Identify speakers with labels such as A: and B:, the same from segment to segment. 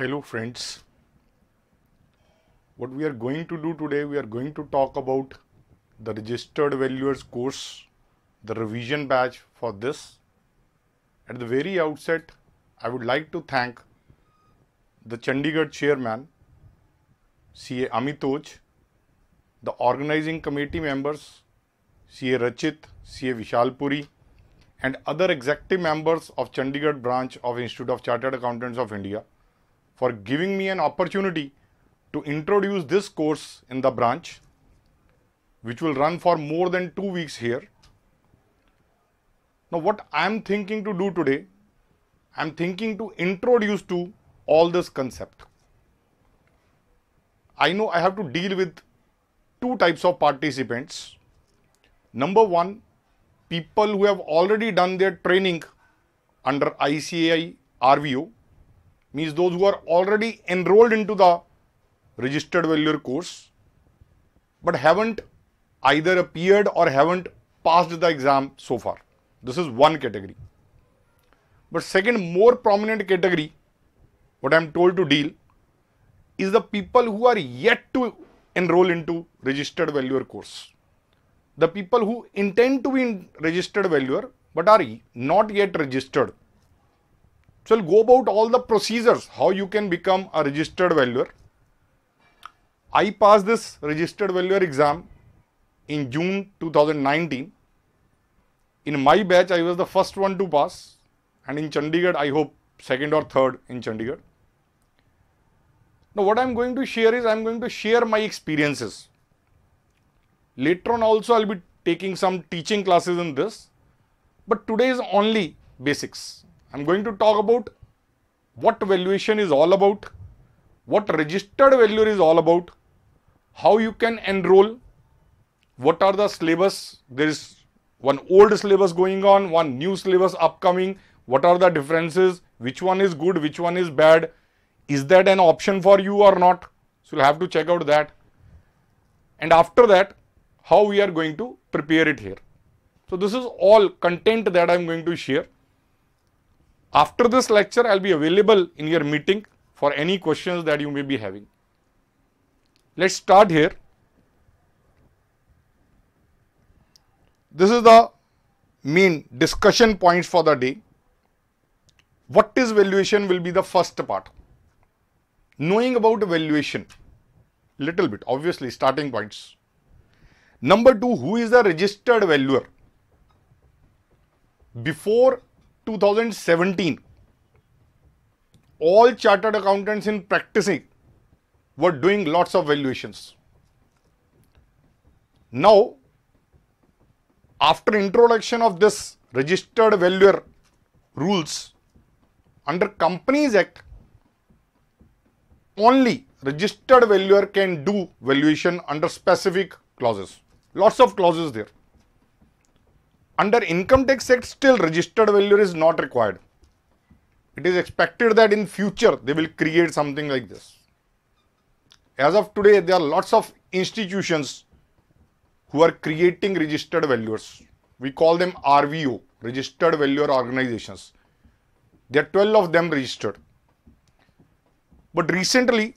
A: Hello friends. What we are going to do today, we are going to talk about the registered valuers course, the revision batch for this. At the very outset, I would like to thank the Chandigarh chairman, CA Amitoj, the organizing committee members, CA Rachit, CA Vishalpuri, and other executive members of Chandigarh branch of Institute of Chartered Accountants of India for giving me an opportunity to introduce this course in the branch, which will run for more than two weeks here. Now, what I am thinking to do today, I am thinking to introduce to all this concept. I know I have to deal with two types of participants. Number one, people who have already done their training under ICAI RVO means those who are already enrolled into the registered valuer course but haven't either appeared or haven't passed the exam so far. This is one category. But second more prominent category, what I am told to deal, is the people who are yet to enroll into registered valuer course. The people who intend to be registered valuer but are not yet registered so, I'll go about all the procedures, how you can become a registered valuer. I passed this registered valuer exam in June 2019. In my batch, I was the first one to pass and in Chandigarh, I hope second or third in Chandigarh. Now, what I am going to share is I am going to share my experiences. Later on also, I will be taking some teaching classes in this, but today is only basics. I'm going to talk about what valuation is all about, what registered value is all about, how you can enroll, what are the syllabus, there is one old syllabus going on, one new syllabus upcoming, what are the differences, which one is good, which one is bad, is that an option for you or not, so you'll have to check out that and after that how we are going to prepare it here. So this is all content that I am going to share. After this lecture, I will be available in your meeting for any questions that you may be having. Let's start here. This is the main discussion points for the day. What is valuation will be the first part. Knowing about valuation, little bit, obviously starting points. Number two, who is the registered valuer? Before 2017, all chartered accountants in practicing were doing lots of valuations. Now, after introduction of this registered valuer rules, under Companies Act, only registered valuer can do valuation under specific clauses. Lots of clauses there under income tax act still registered value is not required it is expected that in future they will create something like this as of today there are lots of institutions who are creating registered valuers we call them rvo registered valuer organizations there are 12 of them registered but recently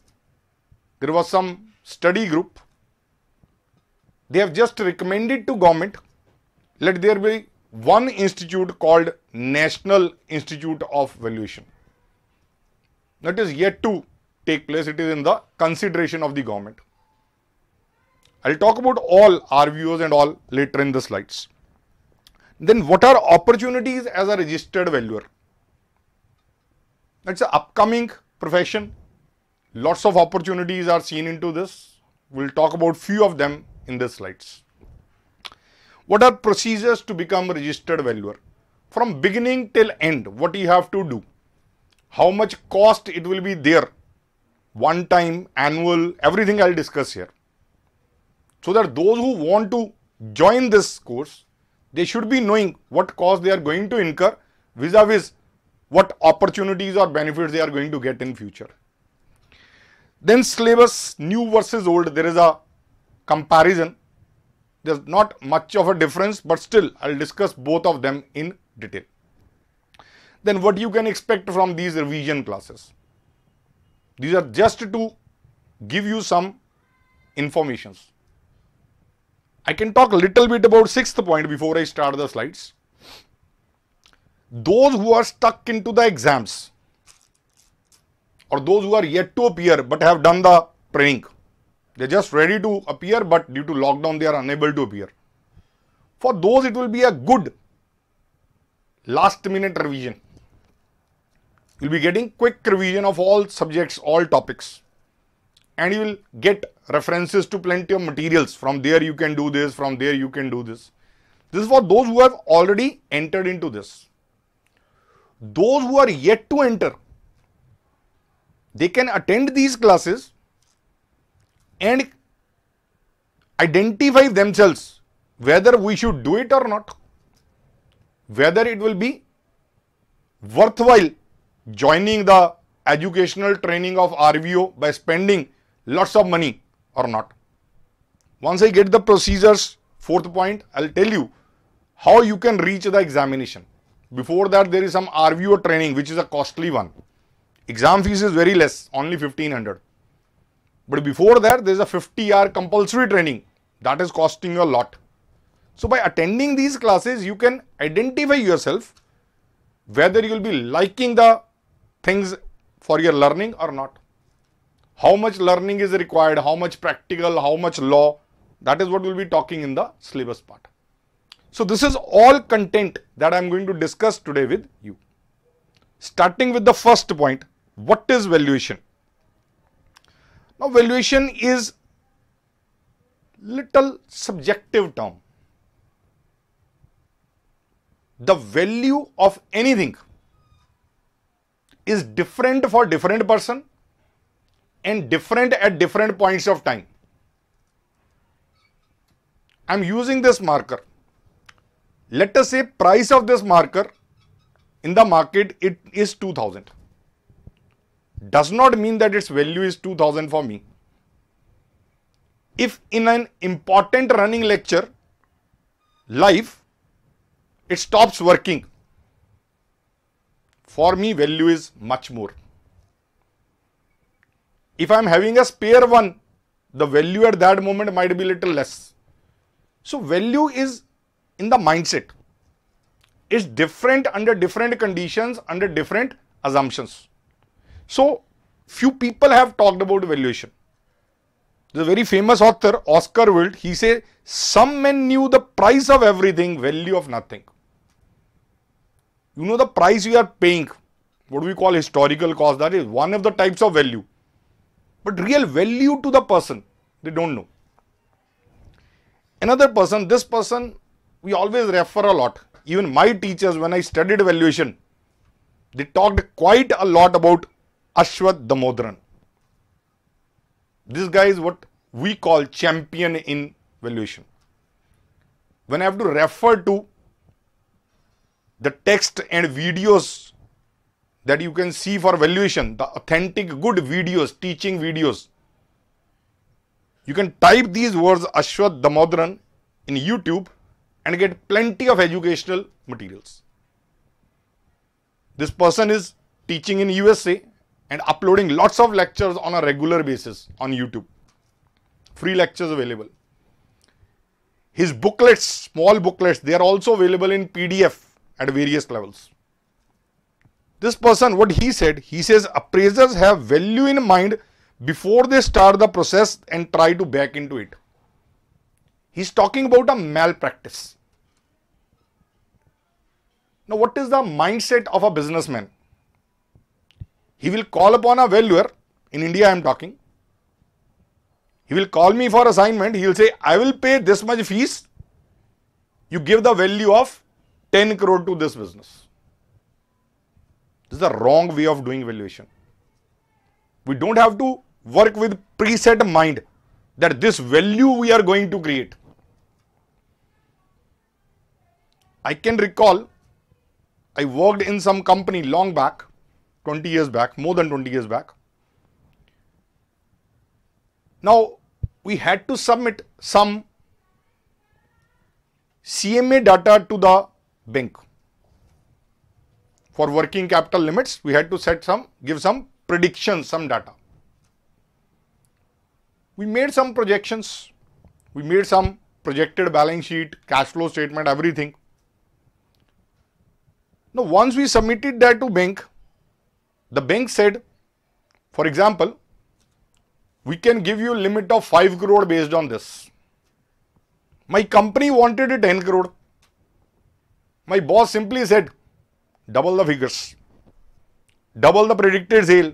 A: there was some study group they have just recommended to government let there be one institute called National Institute of Valuation. That is yet to take place, it is in the consideration of the government. I will talk about all RVOs and all later in the slides. Then what are opportunities as a registered valuer? That's an upcoming profession. Lots of opportunities are seen into this. We'll talk about few of them in the slides. What are procedures to become registered valuer? From beginning till end, what you have to do? How much cost it will be there? One time, annual, everything I'll discuss here. So that those who want to join this course, they should be knowing what cost they are going to incur vis-a-vis -vis what opportunities or benefits they are going to get in future. Then syllabus new versus old, there is a comparison there's not much of a difference, but still I'll discuss both of them in detail. Then what you can expect from these revision classes. These are just to give you some informations. I can talk a little bit about sixth point before I start the slides. Those who are stuck into the exams or those who are yet to appear but have done the training they're just ready to appear, but due to lockdown, they are unable to appear. For those, it will be a good last minute revision. You'll be getting quick revision of all subjects, all topics. And you will get references to plenty of materials. From there, you can do this. From there, you can do this. This is for those who have already entered into this. Those who are yet to enter, they can attend these classes and identify themselves whether we should do it or not, whether it will be worthwhile joining the educational training of RVO by spending lots of money or not. Once I get the procedures, fourth point, I will tell you how you can reach the examination. Before that, there is some RVO training, which is a costly one. Exam fees is very less, only 1500. But before that, there is a 50 hour compulsory training that is costing a lot. So by attending these classes, you can identify yourself whether you will be liking the things for your learning or not. How much learning is required, how much practical, how much law, that is what we'll be talking in the syllabus part. So this is all content that I am going to discuss today with you. Starting with the first point, what is valuation? Now, valuation is little subjective term. The value of anything is different for different person and different at different points of time. I am using this marker. Let us say price of this marker in the market it is 2000 does not mean that its value is 2000 for me. If in an important running lecture, life, it stops working. For me, value is much more. If I am having a spare one, the value at that moment might be little less. So, value is in the mindset. It's different under different conditions, under different assumptions. So, few people have talked about valuation. The very famous author, Oscar Wilde, he said, some men knew the price of everything, value of nothing. You know the price you are paying, what we call historical cost, that is one of the types of value. But real value to the person, they don't know. Another person, this person, we always refer a lot. Even my teachers, when I studied valuation, they talked quite a lot about Ashwat Damodaran. This guy is what we call champion in valuation. When I have to refer to the text and videos that you can see for valuation, the authentic good videos, teaching videos, you can type these words Ashwat Damodaran in YouTube and get plenty of educational materials. This person is teaching in USA and uploading lots of lectures on a regular basis on YouTube. Free lectures available. His booklets, small booklets, they are also available in PDF at various levels. This person, what he said, he says appraisers have value in mind before they start the process and try to back into it. He's talking about a malpractice. Now, what is the mindset of a businessman? He will call upon a valuer, in India I am talking. He will call me for assignment, he will say, I will pay this much fees, you give the value of 10 crore to this business. This is the wrong way of doing valuation. We don't have to work with preset mind that this value we are going to create. I can recall I worked in some company long back 20 years back, more than 20 years back. Now, we had to submit some CMA data to the bank. For working capital limits, we had to set some, give some predictions, some data. We made some projections. We made some projected balance sheet, cash flow statement, everything. Now, once we submitted that to bank, the bank said, for example, we can give you a limit of 5 crore based on this. My company wanted it 10 crore. My boss simply said, double the figures, double the predicted sale,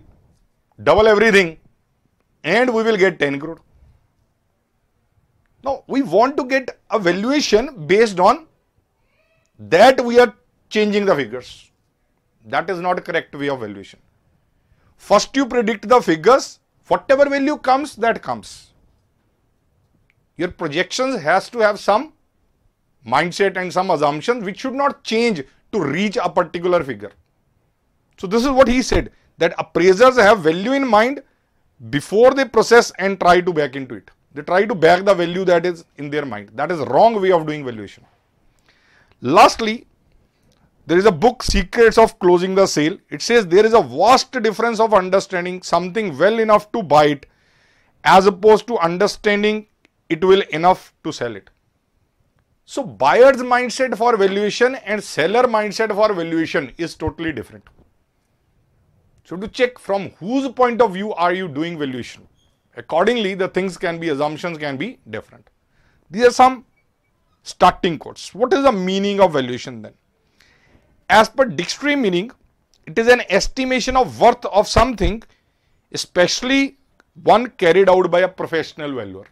A: double everything and we will get 10 crore. Now, we want to get a valuation based on that we are changing the figures. That is not a correct way of valuation. First you predict the figures, whatever value comes, that comes. Your projections has to have some mindset and some assumptions which should not change to reach a particular figure. So this is what he said that appraisers have value in mind before they process and try to back into it. They try to back the value that is in their mind. That is wrong way of doing valuation. Lastly, there is a book secrets of closing the sale it says there is a vast difference of understanding something well enough to buy it as opposed to understanding it will enough to sell it so buyer's mindset for valuation and seller mindset for valuation is totally different so to check from whose point of view are you doing valuation accordingly the things can be assumptions can be different these are some starting quotes what is the meaning of valuation then as per dictionary meaning, it is an estimation of worth of something, especially one carried out by a professional valuer.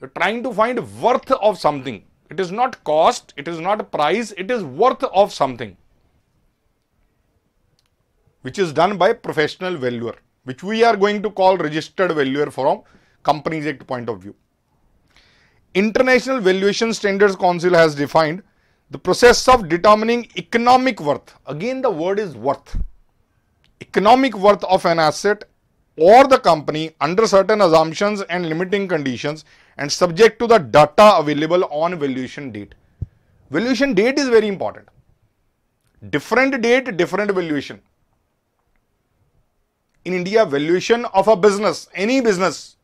A: You're trying to find worth of something. It is not cost, it is not price, it is worth of something. Which is done by professional valuer, which we are going to call registered valuer from Companies Act point of view. International Valuation Standards Council has defined the process of determining economic worth. Again, the word is worth. Economic worth of an asset or the company under certain assumptions and limiting conditions and subject to the data available on valuation date. Valuation date is very important. Different date, different valuation. In India, valuation of a business, any business,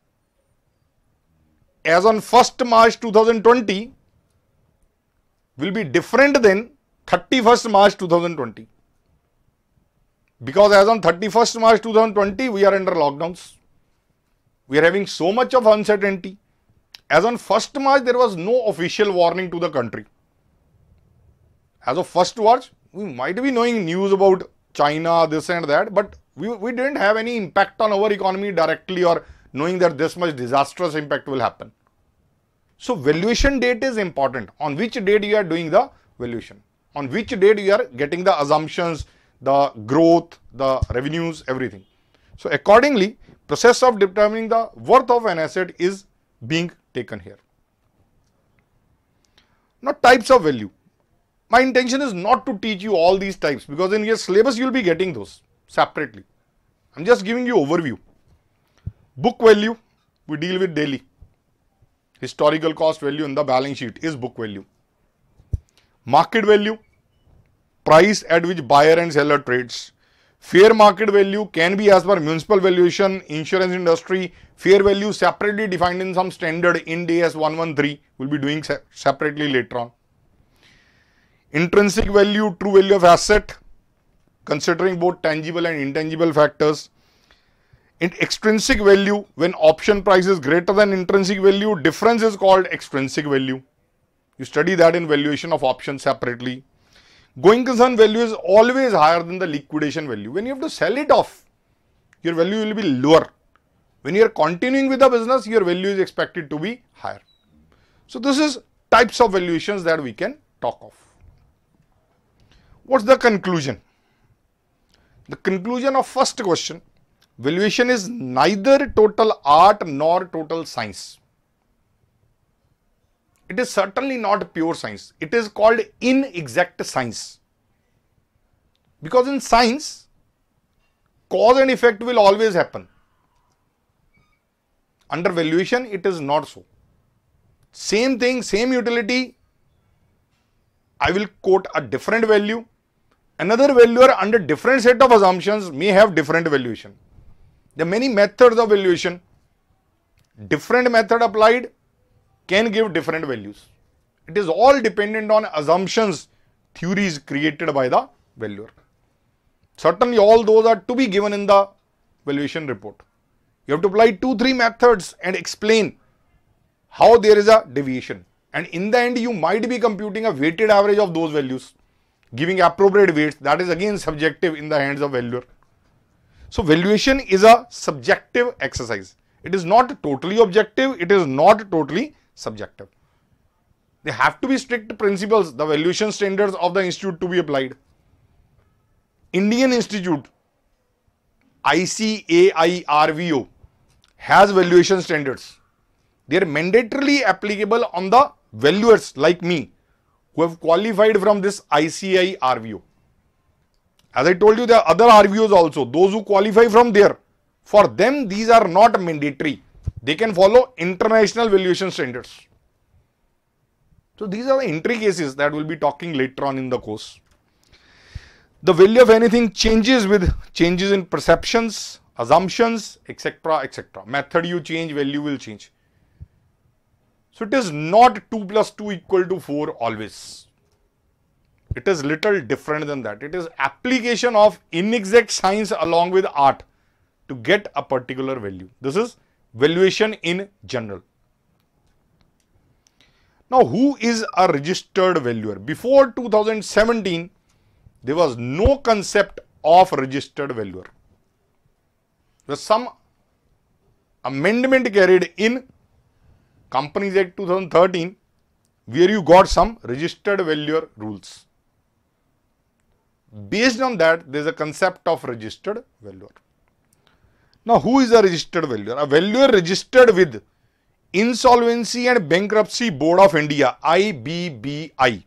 A: as on 1st March 2020, will be different than 31st March 2020. Because as on 31st March 2020, we are under lockdowns. We are having so much of uncertainty. As on 1st March, there was no official warning to the country. As of 1st March, we might be knowing news about China, this and that, but we, we didn't have any impact on our economy directly or knowing that this much disastrous impact will happen. So valuation date is important on which date you are doing the valuation, on which date you are getting the assumptions, the growth, the revenues, everything. So accordingly, process of determining the worth of an asset is being taken here. Now types of value. My intention is not to teach you all these types because in your syllabus you will be getting those separately. I am just giving you overview. Book value we deal with daily historical cost value in the balance sheet is book value. Market value, price at which buyer and seller trades. Fair market value can be as per municipal valuation, insurance industry, fair value separately defined in some standard in AS 113, we will be doing separately later on. Intrinsic value, true value of asset, considering both tangible and intangible factors. In intrinsic value, when option price is greater than intrinsic value, difference is called extrinsic value. You study that in valuation of options separately. Going concern value is always higher than the liquidation value. When you have to sell it off, your value will be lower. When you are continuing with the business, your value is expected to be higher. So, this is types of valuations that we can talk of. What's the conclusion? The conclusion of first question valuation is neither total art nor total science. It is certainly not pure science. It is called inexact science. Because in science, cause and effect will always happen. Under valuation, it is not so. Same thing, same utility, I will quote a different value. Another valuer under different set of assumptions may have different valuation. The many methods of valuation, different method applied can give different values. It is all dependent on assumptions, theories created by the valuer. Certainly all those are to be given in the valuation report. You have to apply two, three methods and explain how there is a deviation. And in the end, you might be computing a weighted average of those values, giving appropriate weights. That is again subjective in the hands of valuer. So valuation is a subjective exercise. It is not totally objective, it is not totally subjective. There have to be strict principles, the valuation standards of the institute to be applied. Indian Institute, ICAIRVO, has valuation standards. They are mandatorily applicable on the valuers like me who have qualified from this ICAIRVO. As I told you, there are other RVOs also, those who qualify from there. For them, these are not mandatory. They can follow international valuation standards. So these are the entry cases that we'll be talking later on in the course. The value of anything changes with changes in perceptions, assumptions, etc. etc. Method you change, value will change. So it is not 2 plus 2 equal to 4 always. It is little different than that. It is application of inexact science along with art to get a particular value. This is valuation in general. Now, who is a registered valuer? Before 2017, there was no concept of registered valuer. There was some amendment carried in Companies Act 2013 where you got some registered valuer rules. Based on that, there is a concept of registered valuer. Now, who is a registered valuer? A valuer registered with Insolvency and Bankruptcy Board of India, IBBI.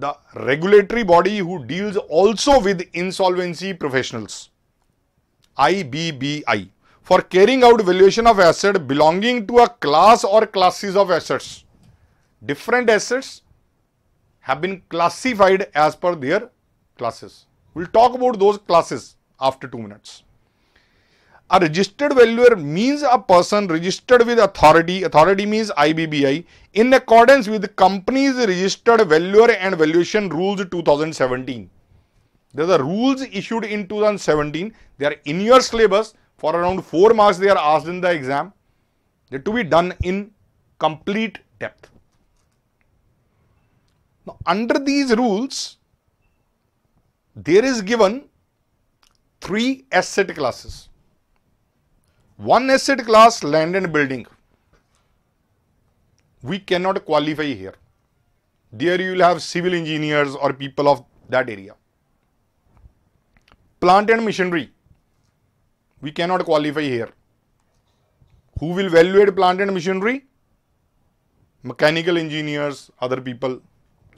A: The regulatory body who deals also with insolvency professionals, IBBI, for carrying out valuation of asset belonging to a class or classes of assets. Different assets, have been classified as per their classes. We will talk about those classes after 2 minutes. A registered valuer means a person registered with authority, authority means IBBI, in accordance with the company's registered valuer and valuation rules 2017. There are rules issued in 2017, they are in your syllabus, for around 4 marks they are asked in the exam, they are to be done in complete depth. Now, under these rules, there is given three asset classes. One asset class, land and building. We cannot qualify here. There you will have civil engineers or people of that area. Plant and machinery. We cannot qualify here. Who will evaluate plant and machinery? Mechanical engineers, other people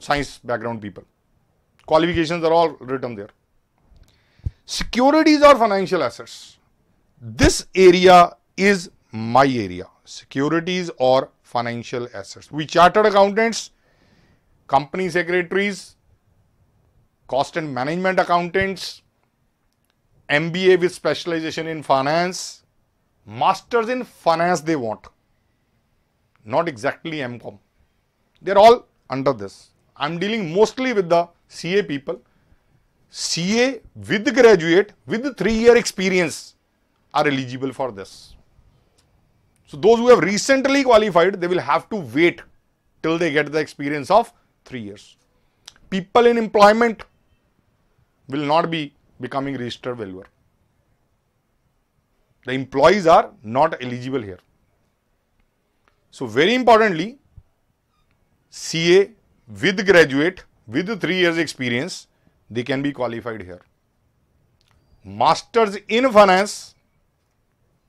A: science background people. Qualifications are all written there. Securities or financial assets. This area is my area. Securities or financial assets. We chartered accountants, company secretaries, cost and management accountants, MBA with specialization in finance, masters in finance they want, not exactly MCOM. They are all under this. I'm dealing mostly with the CA people. CA with graduate with three year experience are eligible for this. So those who have recently qualified, they will have to wait till they get the experience of three years. People in employment will not be becoming registered valuer. The employees are not eligible here. So very importantly, CA with graduate, with 3 years experience, they can be qualified here. Masters in finance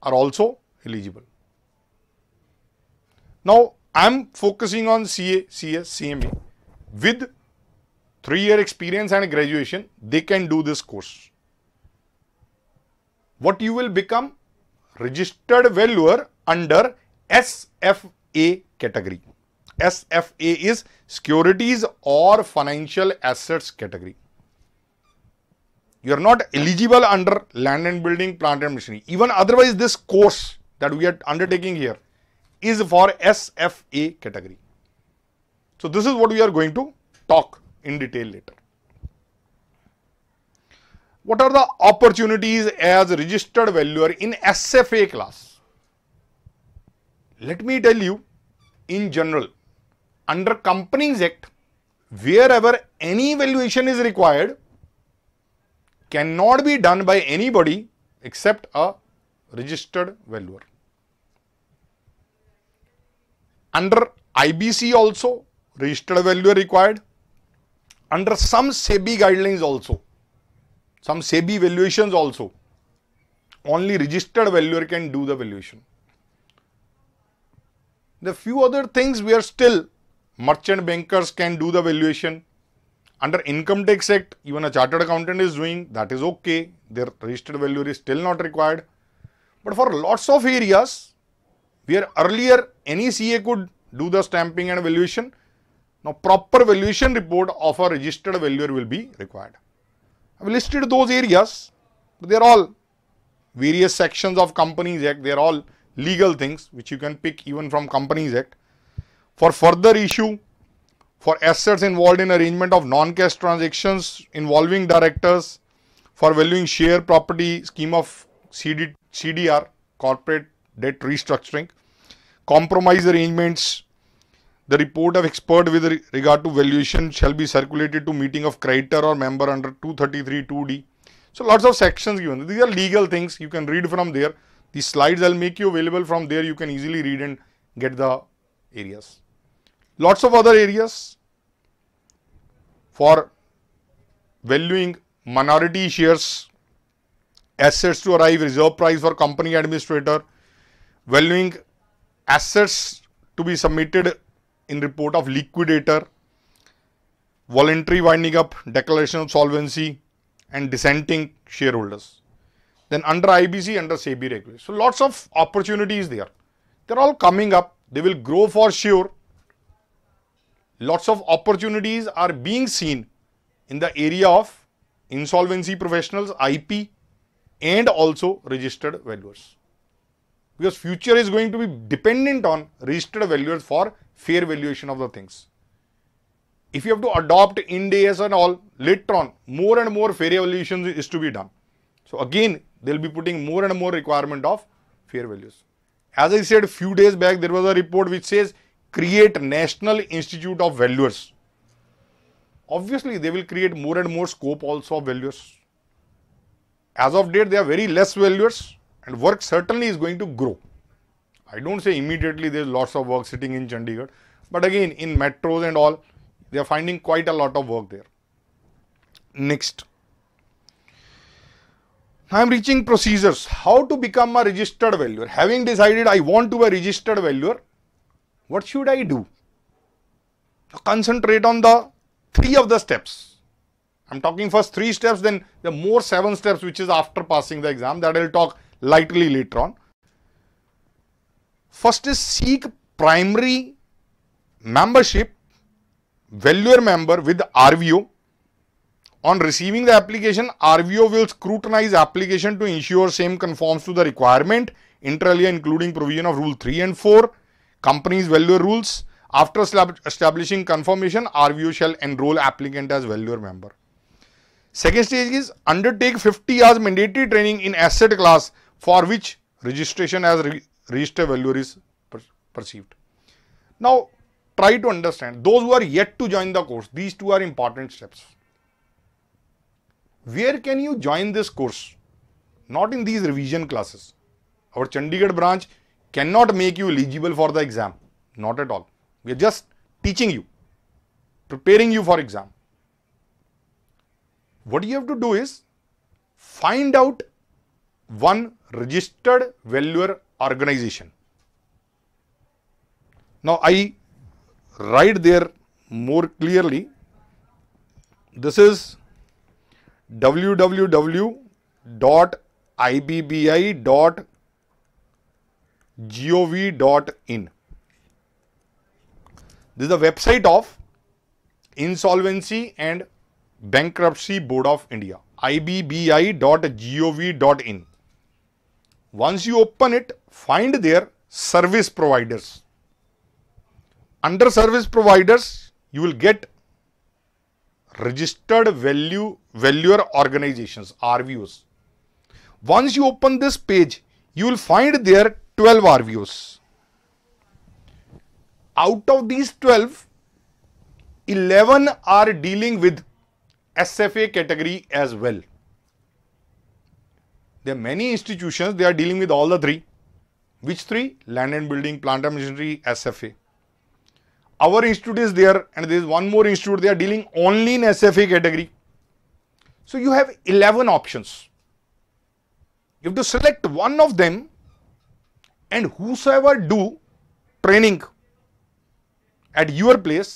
A: are also eligible. Now, I am focusing on CA, CS, CMA. With 3 year experience and graduation, they can do this course. What you will become? Registered valuer under SFA category. SFA is securities or financial assets category. You are not eligible under land and building, plant and machinery. Even otherwise, this course that we are undertaking here is for SFA category. So, this is what we are going to talk in detail later. What are the opportunities as registered valuer in SFA class? Let me tell you in general under Companies Act, wherever any valuation is required, cannot be done by anybody except a registered valuer. Under IBC also, registered valuer required. Under some SEBI guidelines also, some SEBI valuations also, only registered valuer can do the valuation. The few other things we are still merchant bankers can do the valuation. Under Income Tax Act, even a chartered accountant is doing, that is okay. Their registered value is still not required. But for lots of areas, where earlier any CA could do the stamping and valuation, now proper valuation report of a registered valuer will be required. I have listed those areas, but they are all various sections of Companies Act, they are all legal things which you can pick even from Companies Act. For further issue, for assets involved in arrangement of non-cash transactions involving directors, for valuing share property scheme of CD, CDR, corporate debt restructuring, compromise arrangements, the report of expert with regard to valuation shall be circulated to meeting of creditor or member under 233 2D. So, lots of sections given. These are legal things. You can read from there. The slides I will make you available from there. You can easily read and get the areas lots of other areas for valuing minority shares, assets to arrive reserve price for company administrator, valuing assets to be submitted in report of liquidator, voluntary winding up, declaration of solvency and dissenting shareholders. Then under IBC, under SEBI regulation. So, lots of opportunities there. They are all coming up. They will grow for sure lots of opportunities are being seen in the area of insolvency professionals, IP and also registered valuers. Because future is going to be dependent on registered valuers for fair valuation of the things. If you have to adopt INDAS and all, later on, more and more fair valuations is to be done. So again, they will be putting more and more requirement of fair values. As I said few days back, there was a report which says create National Institute of Valuers. Obviously, they will create more and more scope also of valuers. As of date, they are very less valuers and work certainly is going to grow. I don't say immediately there is lots of work sitting in Chandigarh, but again in metros and all, they are finding quite a lot of work there. Next. I am reaching procedures. How to become a registered valuer. Having decided I want to be a registered valuer, what should I do? Concentrate on the three of the steps. I'm talking first three steps, then the more seven steps, which is after passing the exam, that I'll talk lightly later on. First is seek primary membership, valuer member with RVO. On receiving the application, RVO will scrutinize application to ensure same conforms to the requirement, inter alia including provision of rule 3 and 4 Company's valuer rules. After establishing confirmation, RVO shall enroll applicant as valuer member. Second stage is undertake 50 hours mandatory training in asset class for which registration as re register valuer is per perceived. Now, try to understand those who are yet to join the course, these two are important steps. Where can you join this course? Not in these revision classes. Our Chandigarh branch cannot make you eligible for the exam. Not at all. We are just teaching you, preparing you for exam. What you have to do is find out one registered valuer organization. Now, I write there more clearly. This is www.ibbi.org gov.in. This is the website of Insolvency and Bankruptcy Board of India, ibbi.gov.in. Once you open it, find their service providers. Under service providers, you will get registered value valuer organizations RVOs. Once you open this page, you will find their 12 RVOs. Out of these 12, 11 are dealing with SFA category as well. There are many institutions, they are dealing with all the three. Which three? Land and Building, Plant and Machinery, SFA. Our institute is there and there is one more institute, they are dealing only in SFA category. So you have 11 options. You have to select one of them and whosoever do training at your place,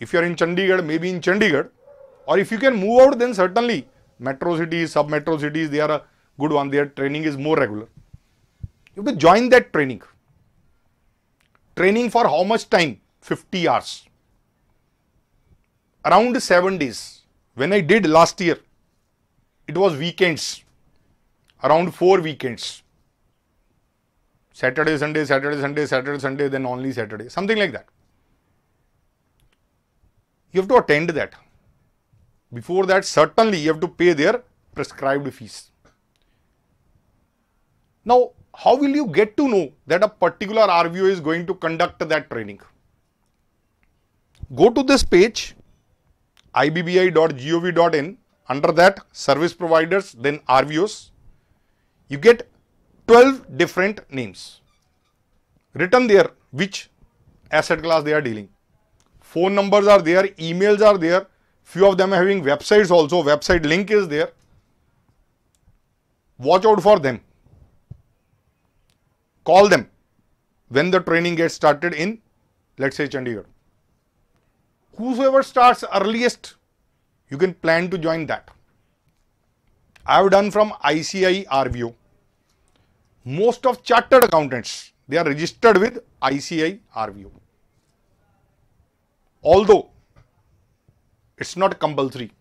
A: if you are in Chandigarh, maybe in Chandigarh, or if you can move out, then certainly metro cities, sub metro cities, they are a good one, their training is more regular. You have to join that training. Training for how much time? 50 hours. Around 7 days. When I did last year, it was weekends, around 4 weekends. Saturday, Sunday, Saturday, Sunday, Saturday, Sunday, then only Saturday, something like that. You have to attend that. Before that, certainly you have to pay their prescribed fees. Now, how will you get to know that a particular RVO is going to conduct that training? Go to this page, ibbi.gov.in, under that service providers, then RVOs. You get 12 different names written there which asset class they are dealing. Phone numbers are there, emails are there, few of them having websites also, website link is there. Watch out for them. Call them when the training gets started in, let's say, Chandigarh. Whosoever starts earliest, you can plan to join that. I have done from ICI RVO most of chartered accountants, they are registered with ICI RVO. Although it's not compulsory.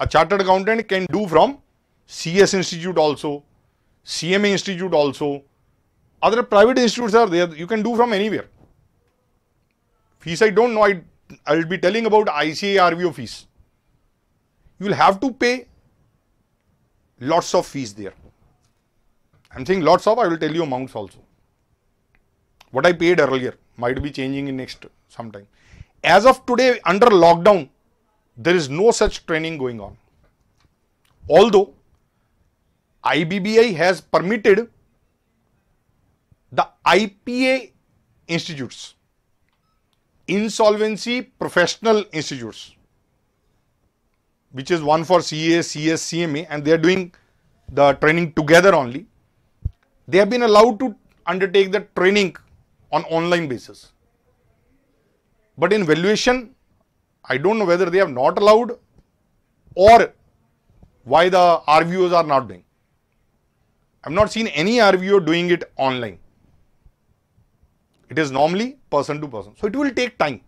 A: A chartered accountant can do from CS Institute also, CMA Institute also, other private institutes are there, you can do from anywhere. Fees I don't know, I, I'll be telling about ICA RVO fees. You will have to pay lots of fees there. I am saying lots of, I will tell you amounts also. What I paid earlier might be changing in next sometime. As of today, under lockdown, there is no such training going on. Although IBBI has permitted the IPA institutes, insolvency professional institutes, which is one for CA, CS, CMA, and they are doing the training together only they have been allowed to undertake the training on online basis. But in valuation, I don't know whether they have not allowed or why the RVOs are not doing. I've not seen any RVO doing it online. It is normally person to person. So it will take time.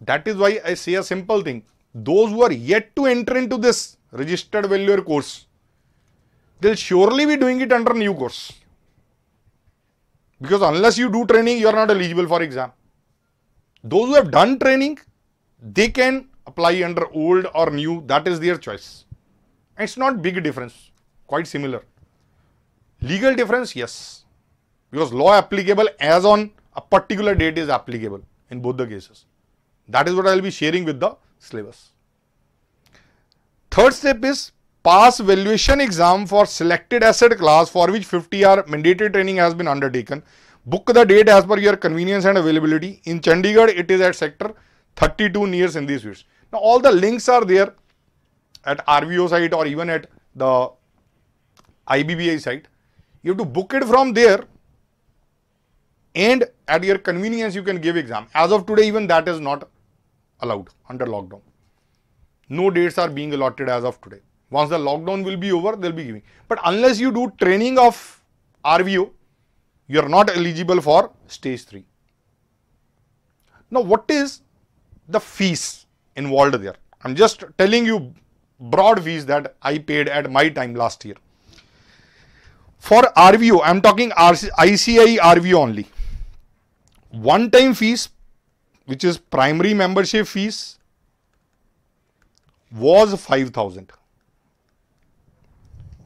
A: That is why I say a simple thing. Those who are yet to enter into this registered valuer course, they'll surely be doing it under new course. Because unless you do training, you are not eligible for exam. Those who have done training, they can apply under old or new, that is their choice. It's not big difference, quite similar. Legal difference, yes. Because law applicable as on a particular date is applicable in both the cases. That is what I will be sharing with the syllabus. Third step is pass valuation exam for selected asset class for which 50 hour mandatory training has been undertaken. Book the date as per your convenience and availability. In Chandigarh, it is at sector 32 near Sindhi Suites. Now, all the links are there at RVO site or even at the IBBI site. You have to book it from there and at your convenience you can give exam. As of today, even that is not allowed under lockdown. No dates are being allotted as of today. Once the lockdown will be over, they'll be giving. But unless you do training of RVO, you are not eligible for stage 3. Now, what is the fees involved there? I am just telling you broad fees that I paid at my time last year. For RVO, I am talking ICI RVO only. One time fees, which is primary membership fees, was 5000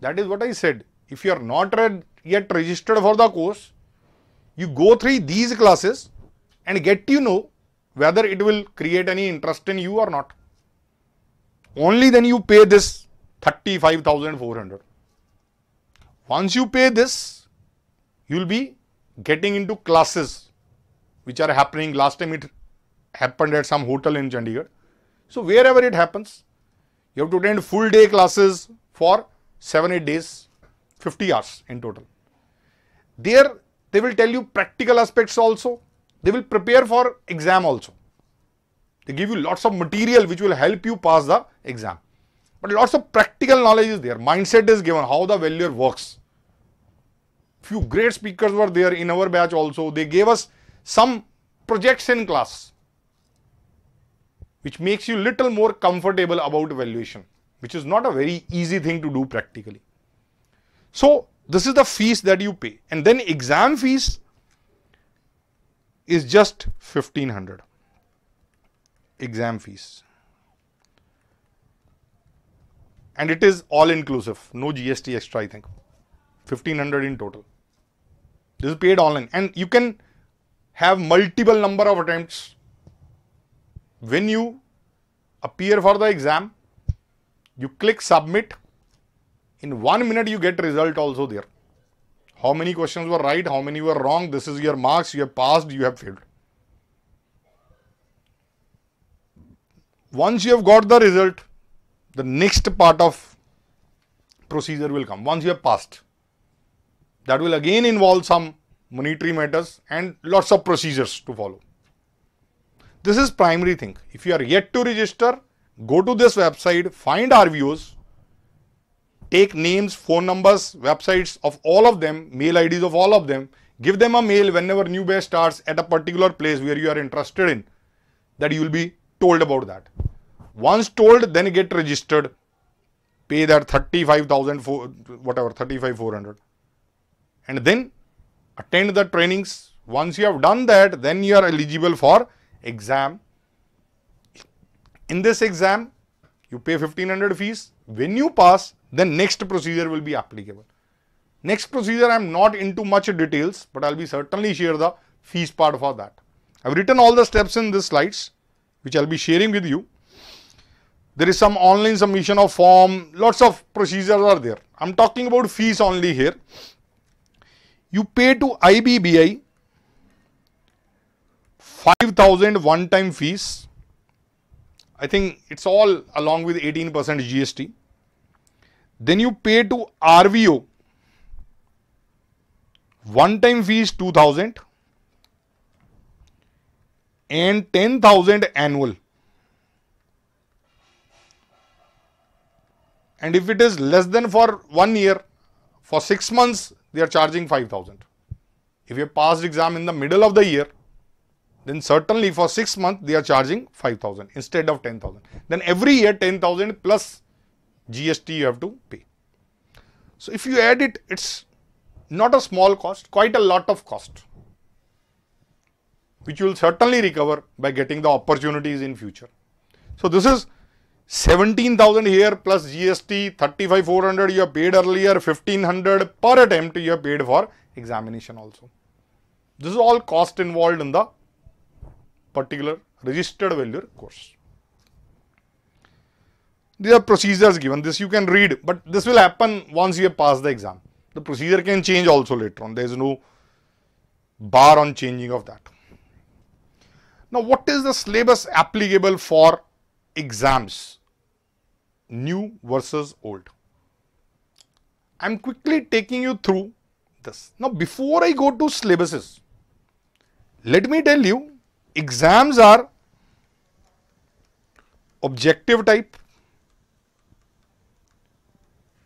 A: That is what I said. If you are not yet registered for the course, you go through these classes and get to know whether it will create any interest in you or not. Only then you pay this 35,400. Once you pay this, you will be getting into classes which are happening. Last time it happened at some hotel in Chandigarh. So, wherever it happens, you have to attend full day classes for 7 8 days 50 hours in total there they will tell you practical aspects also they will prepare for exam also they give you lots of material which will help you pass the exam but lots of practical knowledge is there mindset is given how the valuer works few great speakers were there in our batch also they gave us some projects in class which makes you little more comfortable about valuation which is not a very easy thing to do practically. So, this is the fees that you pay and then exam fees is just 1500 exam fees and it is all inclusive no GST extra I think 1500 in total this is paid online and you can have multiple number of attempts when you appear for the exam you click submit. In one minute, you get result also there. How many questions were right, how many were wrong. This is your marks. You have passed, you have failed. Once you have got the result, the next part of procedure will come. Once you have passed, that will again involve some monetary matters and lots of procedures to follow. This is primary thing. If you are yet to register, go to this website, find views, take names, phone numbers, websites of all of them, mail IDs of all of them, give them a mail whenever new base starts at a particular place where you are interested in, that you will be told about that. Once told, then get registered, pay that 35,000, whatever, 35,400 and then attend the trainings. Once you have done that, then you are eligible for exam in this exam, you pay 1500 fees. When you pass, then next procedure will be applicable. Next procedure, I am not into much details, but I will be certainly share the fees part for that. I have written all the steps in this slides, which I will be sharing with you. There is some online submission of form, lots of procedures are there. I am talking about fees only here. You pay to IBBI 5000 one time fees I think it's all along with 18% GST. Then you pay to RVO. One time fee is 2000 and 10,000 annual. And if it is less than for one year, for six months, they are charging 5,000. If you passed exam in the middle of the year, then certainly for 6 months they are charging 5000 instead of 10000 then every year 10000 plus gst you have to pay so if you add it it's not a small cost quite a lot of cost which you will certainly recover by getting the opportunities in future so this is 17000 here plus GST 35400 you have paid earlier 1500 per attempt you have paid for examination also. This is all cost involved in the particular registered value course. These are procedures given, this you can read, but this will happen once you have passed the exam. The procedure can change also later on, there is no bar on changing of that. Now, what is the syllabus applicable for exams, new versus old? I am quickly taking you through this. Now, before I go to syllabuses, let me tell you Exams are objective type,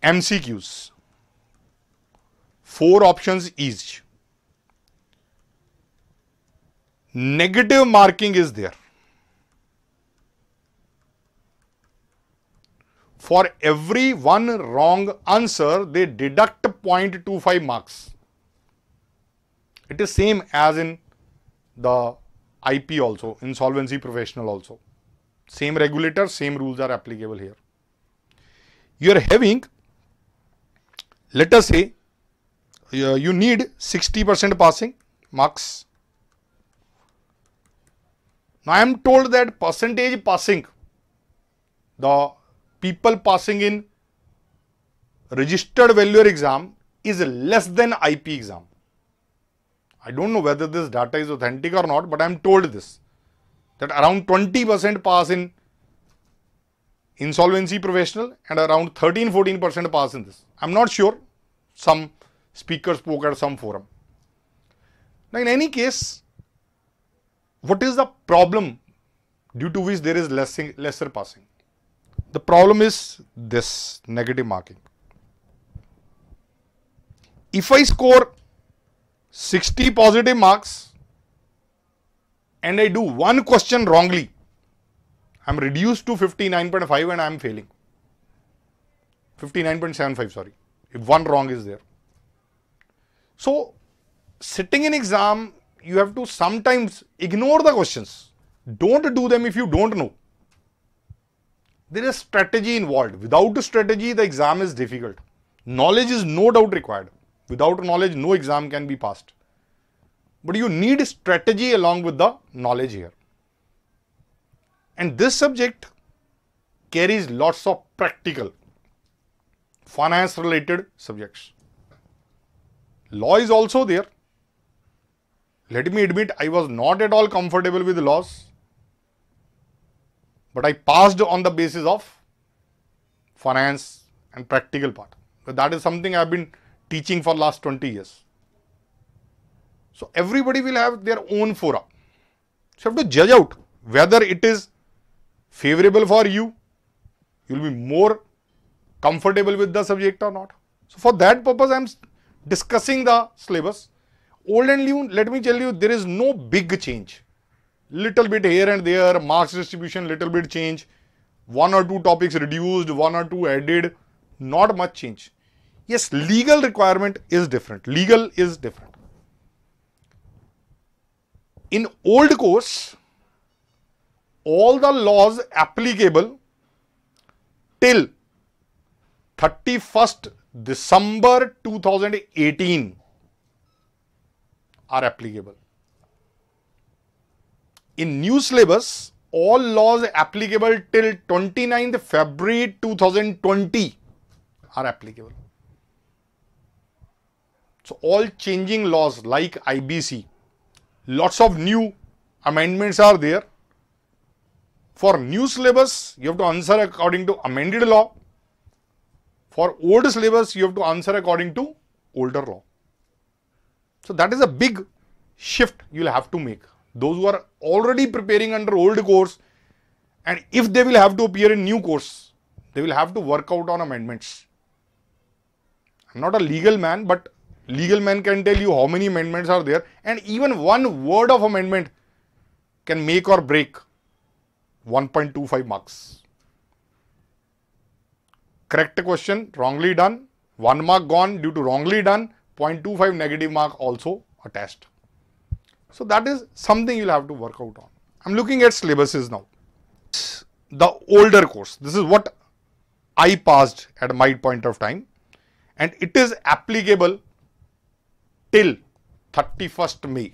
A: MCQs, 4 options each. Negative marking is there. For every one wrong answer, they deduct 0.25 marks. It is same as in the IP also, insolvency professional also. Same regulator, same rules are applicable here. You are having, let us say, uh, you need 60% passing marks. Now, I am told that percentage passing, the people passing in registered valuer exam is less than IP exam. I don't know whether this data is authentic or not, but I am told this that around 20% pass in insolvency professional and around 13-14% pass in this. I am not sure. Some speaker spoke at some forum. Now, in any case, what is the problem due to which there is lesser passing? The problem is this negative marking. If I score 60 positive marks and I do one question wrongly, I'm reduced to 59.5 and I'm failing. 59.75, sorry, if one wrong is there. So, sitting in exam, you have to sometimes ignore the questions. Don't do them if you don't know. There is strategy involved. Without a strategy, the exam is difficult. Knowledge is no doubt required. Without knowledge, no exam can be passed. But you need strategy along with the knowledge here. And this subject carries lots of practical finance related subjects. Law is also there. Let me admit, I was not at all comfortable with laws, but I passed on the basis of finance and practical part. So that is something I have been teaching for last 20 years. So everybody will have their own fora. So you have to judge out whether it is favorable for you, you will be more comfortable with the subject or not. So for that purpose, I am discussing the syllabus. Old and new, let me tell you, there is no big change. Little bit here and there, marks distribution, little bit change. One or two topics reduced, one or two added, not much change. Yes, legal requirement is different. Legal is different. In old course, all the laws applicable till 31st December 2018 are applicable. In new syllabus, all laws applicable till 29th February 2020 are applicable. So all changing laws like IBC, lots of new amendments are there. For new syllabus, you have to answer according to amended law. For old syllabus, you have to answer according to older law. So that is a big shift you will have to make. Those who are already preparing under old course and if they will have to appear in new course, they will have to work out on amendments. I'm not a legal man, but Legal man can tell you how many amendments are there and even one word of amendment can make or break 1.25 marks. Correct question, wrongly done, 1 mark gone due to wrongly done, 0.25 negative mark also attached. So that is something you will have to work out on. I am looking at syllabuses now. The older course, this is what I passed at my point of time and it is applicable till 31st May.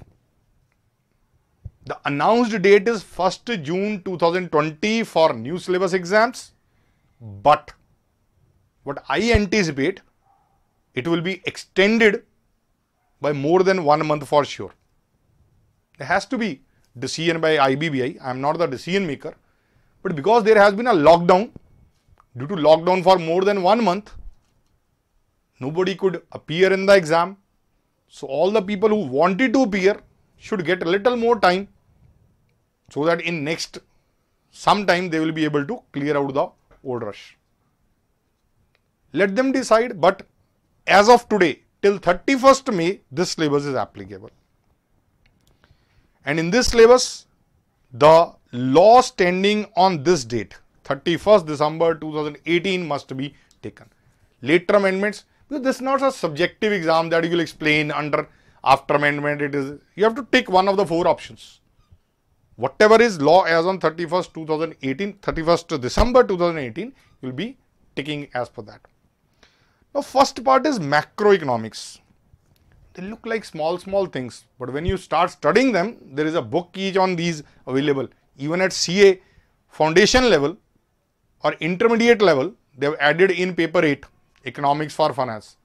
A: The announced date is 1st June 2020 for new syllabus exams, but what I anticipate, it will be extended by more than one month for sure. There has to be decision by IBBI. I am not the decision maker, but because there has been a lockdown, due to lockdown for more than one month, nobody could appear in the exam. So all the people who wanted to appear should get a little more time so that in next some time they will be able to clear out the old rush. Let them decide but as of today till 31st May this syllabus is applicable. And in this syllabus the law standing on this date 31st December 2018 must be taken. Later amendments because this is not a subjective exam that you will explain under after amendment. It is you have to tick one of the four options. Whatever is law as on 31st 2018, 31st December 2018, you will be ticking as per that. Now, first part is macroeconomics. They look like small, small things, but when you start studying them, there is a book each on these available. Even at CA foundation level or intermediate level, they have added in paper 8 economics for finance.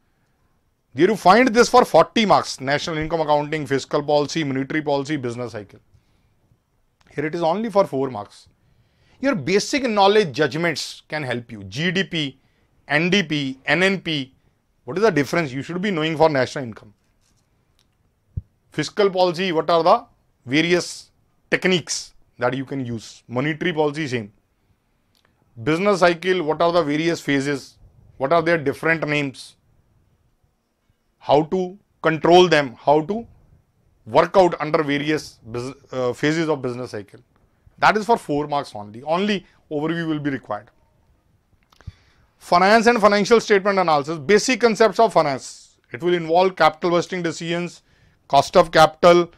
A: There you find this for 40 marks, national income accounting, fiscal policy, monetary policy, business cycle. Here it is only for 4 marks. Your basic knowledge judgments can help you. GDP, NDP, NNP, what is the difference you should be knowing for national income? Fiscal policy, what are the various techniques that you can use? Monetary policy, same. Business cycle, what are the various phases? what are their different names, how to control them, how to work out under various uh, phases of business cycle. That is for 4 marks only, only overview will be required. Finance and financial statement analysis, basic concepts of finance. It will involve capital wasting decisions, cost of capital,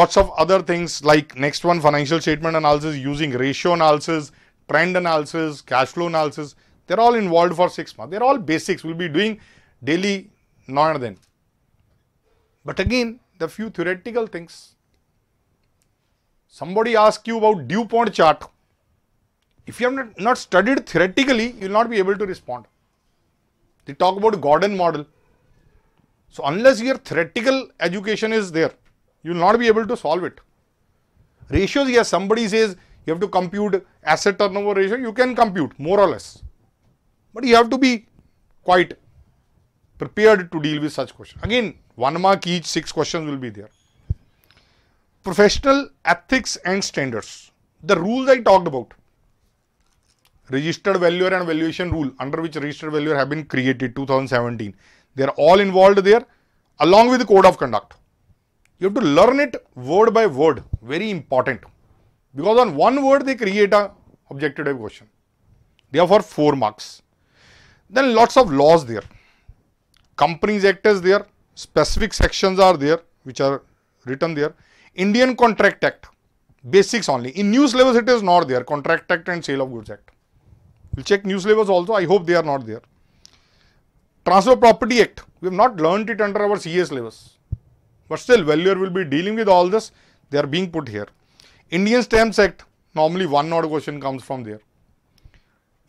A: lots of other things like next one financial statement analysis using ratio analysis, trend analysis, cash flow analysis. They are all involved for 6 months. They are all basics. We will be doing daily now and then. But again, the few theoretical things. Somebody asks you about dew point chart. If you have not, not studied theoretically, you will not be able to respond. They talk about Gordon model. So, unless your theoretical education is there, you will not be able to solve it. Ratios, yes, somebody says you have to compute asset turnover ratio, you can compute more or less. But you have to be quite prepared to deal with such questions. Again, one mark each, six questions will be there. Professional ethics and standards. The rules I talked about, registered valuer and valuation rule under which registered valuer have been created 2017. They are all involved there along with the code of conduct. You have to learn it word by word, very important. Because on one word they create a objective question. Therefore, 4 marks. Then lots of laws there. Companies Act is there. Specific sections are there which are written there. Indian Contract Act. Basics only. In news levels it is not there. Contract Act and Sale of Goods Act. We'll check news levels also. I hope they are not there. Transfer Property Act. We have not learnt it under our CS levels. But still, valuer will be dealing with all this. They are being put here. Indian Stamps Act. Normally one odd question comes from there.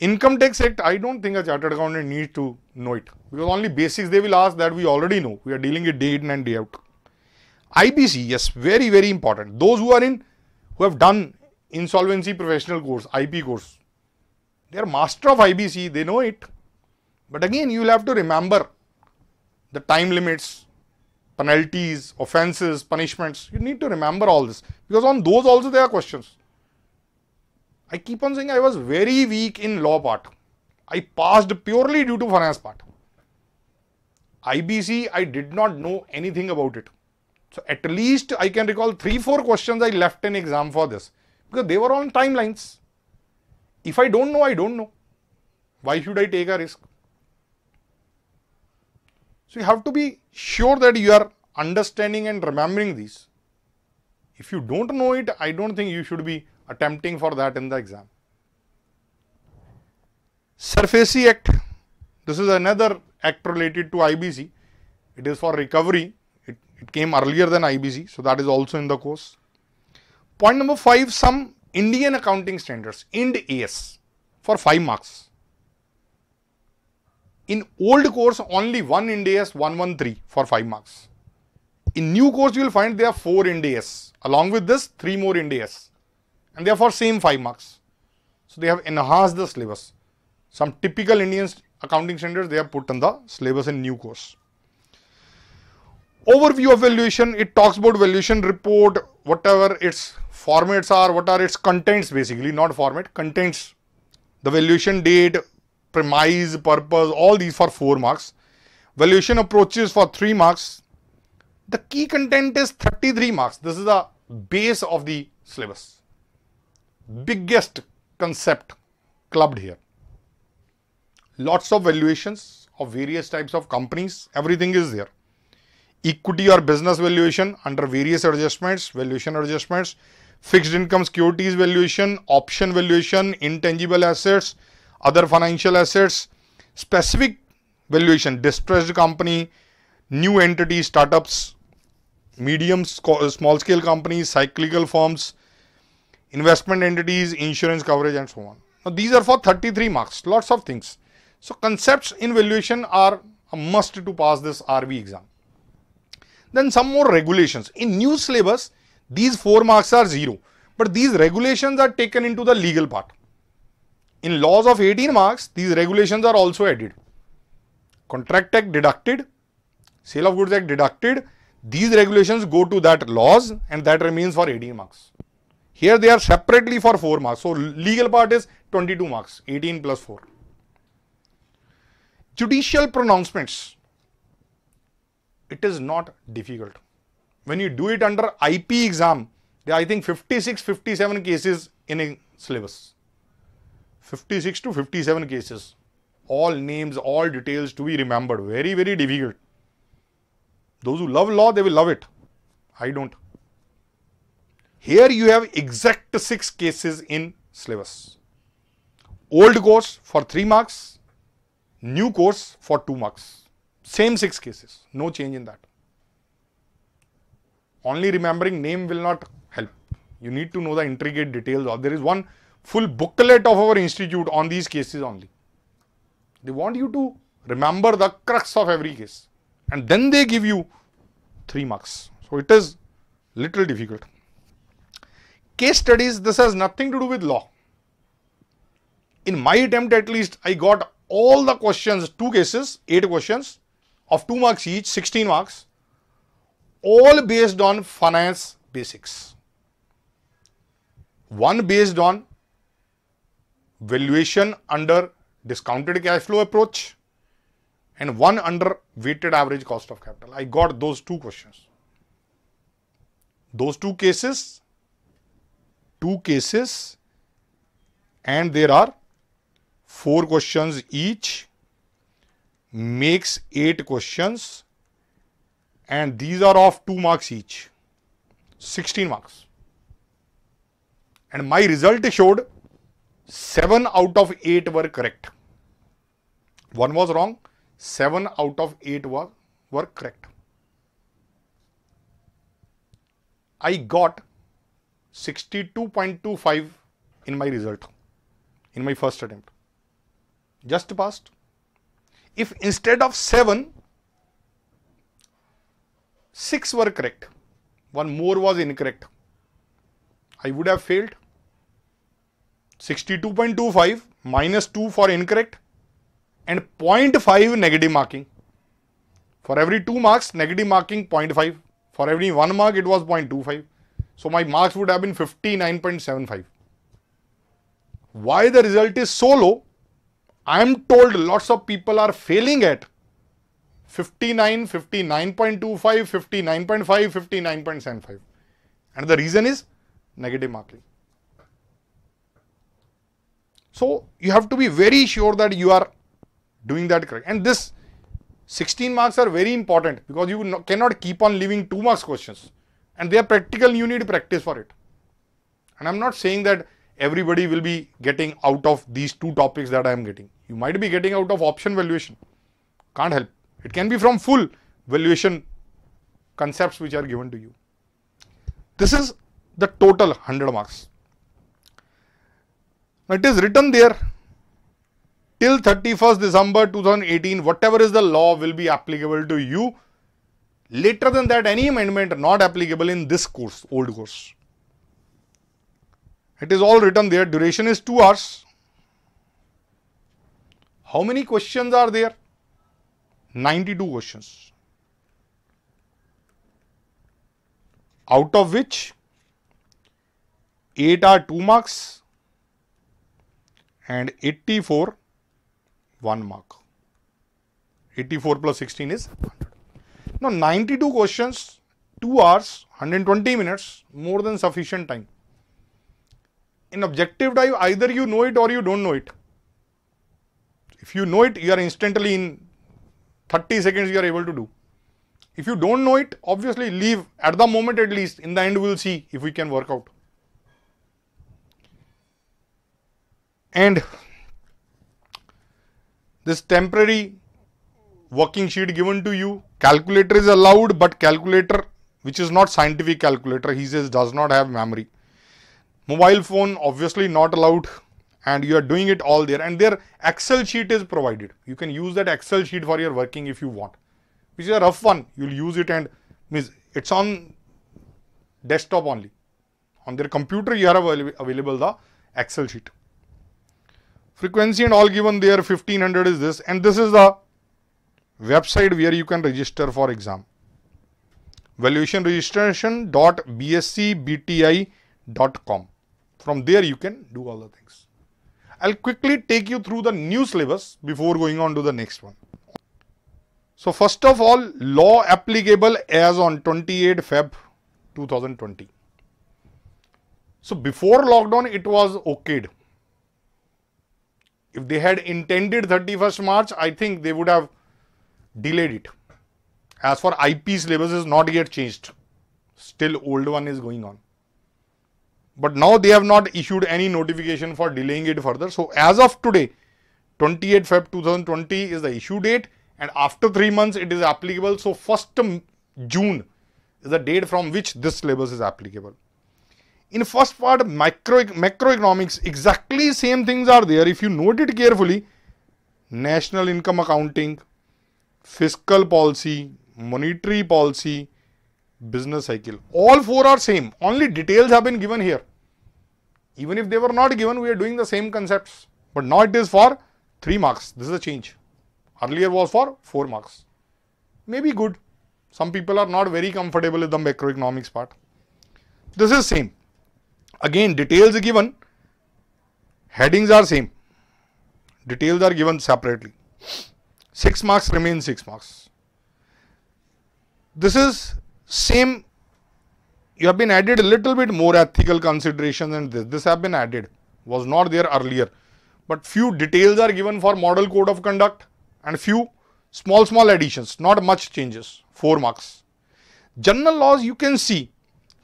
A: Income tax act, I don't think a chartered accountant needs to know it because only basics they will ask that we already know. We are dealing it day in and day out. IBC, yes, very, very important. Those who are in, who have done insolvency professional course, IP course, they are master of IBC, they know it. But again, you will have to remember the time limits, penalties, offenses, punishments. You need to remember all this because on those also there are questions. I keep on saying I was very weak in law part. I passed purely due to finance part. IBC, I did not know anything about it. So at least I can recall 3-4 questions I left in exam for this. Because they were on timelines. If I don't know, I don't know. Why should I take a risk? So you have to be sure that you are understanding and remembering these. If you don't know it, I don't think you should be attempting for that in the exam. Surface Act, this is another act related to IBC. It is for recovery. It, it came earlier than IBC, so that is also in the course. Point number five, some Indian accounting standards, IND AS for 5 marks. In old course, only one IND AS 113 for 5 marks. In new course, you will find there are 4 IND AS. Along with this, 3 more IND AS and therefore same 5 marks. So, they have enhanced the syllabus. Some typical Indian accounting standards they have put on the syllabus in new course. Overview of valuation, it talks about valuation report, whatever its formats are, what are its contents basically, not format, contents. The valuation date, premise, purpose, all these for 4 marks. Valuation approaches for 3 marks. The key content is 33 marks. This is the base of the syllabus biggest concept clubbed here. Lots of valuations of various types of companies, everything is there. Equity or business valuation under various adjustments, valuation adjustments, fixed income securities valuation, option valuation, intangible assets, other financial assets, specific valuation, distressed company, new entity, startups, medium, small scale companies, cyclical firms, investment entities, insurance coverage and so on. Now, these are for 33 marks, lots of things. So, concepts in valuation are a must to pass this RV exam. Then some more regulations. In new syllabus, these 4 marks are 0, but these regulations are taken into the legal part. In laws of 18 marks, these regulations are also added. Contract Act deducted, Sale of Goods Act deducted, these regulations go to that laws and that remains for 18 marks. Here they are separately for 4 marks. So legal part is 22 marks, 18 plus 4. Judicial pronouncements. It is not difficult. When you do it under IP exam, there are I think 56, 57 cases in a syllabus. 56 to 57 cases. All names, all details to be remembered. Very, very difficult. Those who love law, they will love it. I don't. Here you have exact 6 cases in syllabus. Old course for 3 marks, new course for 2 marks. Same 6 cases, no change in that. Only remembering name will not help. You need to know the intricate details Or there is one full booklet of our institute on these cases only. They want you to remember the crux of every case and then they give you 3 marks. So, it is little difficult case studies, this has nothing to do with law. In my attempt at least, I got all the questions, two cases, eight questions of two marks each, 16 marks, all based on finance basics. One based on valuation under discounted cash flow approach and one under weighted average cost of capital. I got those two questions. Those two cases two cases and there are four questions each makes eight questions and these are of two marks each 16 marks and my result showed 7 out of 8 were correct. One was wrong, 7 out of 8 were, were correct. I got 62.25 in my result, in my first attempt. Just passed. If instead of 7, 6 were correct, one more was incorrect, I would have failed. 62.25 minus 2 for incorrect and 0.5 negative marking. For every 2 marks, negative marking 0.5. For every 1 mark, it was 0.25. So my marks would have been 59.75. Why the result is so low? I am told lots of people are failing at 59, 59.25, 59.5, 59.75. And the reason is negative marking. So you have to be very sure that you are doing that correct. And this 16 marks are very important because you cannot keep on leaving 2 marks questions and they are practical you need practice for it and i'm not saying that everybody will be getting out of these two topics that i am getting you might be getting out of option valuation can't help it can be from full valuation concepts which are given to you this is the total 100 marks it is written there till 31st December 2018 whatever is the law will be applicable to you Later than that, any amendment not applicable in this course, old course. It is all written there. Duration is 2 hours. How many questions are there? 92 questions. Out of which 8 are 2 marks and 84 1 mark. 84 plus 16 is 1. Now 92 questions, 2 hours, 120 minutes, more than sufficient time. In objective dive, either you know it or you don't know it. If you know it, you are instantly in 30 seconds you are able to do. If you don't know it, obviously leave at the moment at least. In the end, we will see if we can work out. And this temporary working sheet given to you. Calculator is allowed, but calculator, which is not scientific calculator, he says does not have memory. Mobile phone, obviously not allowed and you are doing it all there and their excel sheet is provided you can use that excel sheet for your working if you want which is a rough one you'll use it and means it's on desktop only on their computer you have available the excel sheet frequency and all given there 1500 is this and this is the website where you can register for exam. Valuation registration dot From there you can do all the things. I'll quickly take you through the new syllabus before going on to the next one. So first of all, law applicable as on 28 Feb 2020. So before lockdown, it was okayed. If they had intended 31st March, I think they would have delayed it. As for IP syllabus is not yet changed. Still old one is going on. But now they have not issued any notification for delaying it further. So as of today, 28 Feb 2020 is the issue date and after 3 months it is applicable. So 1st June is the date from which this syllabus is applicable. In first part micro, macroeconomics, exactly same things are there. If you note it carefully, national income accounting, fiscal policy, monetary policy, business cycle. All four are same, only details have been given here. Even if they were not given, we are doing the same concepts. But now it is for 3 marks. This is a change. Earlier was for 4 marks. Maybe good. Some people are not very comfortable with the macroeconomics part. This is same. Again, details given. Headings are same. Details are given separately. 6 marks remain 6 marks. This is same, you have been added a little bit more ethical considerations and this, this have been added, was not there earlier. But few details are given for model code of conduct and few small, small additions, not much changes, 4 marks. General laws you can see,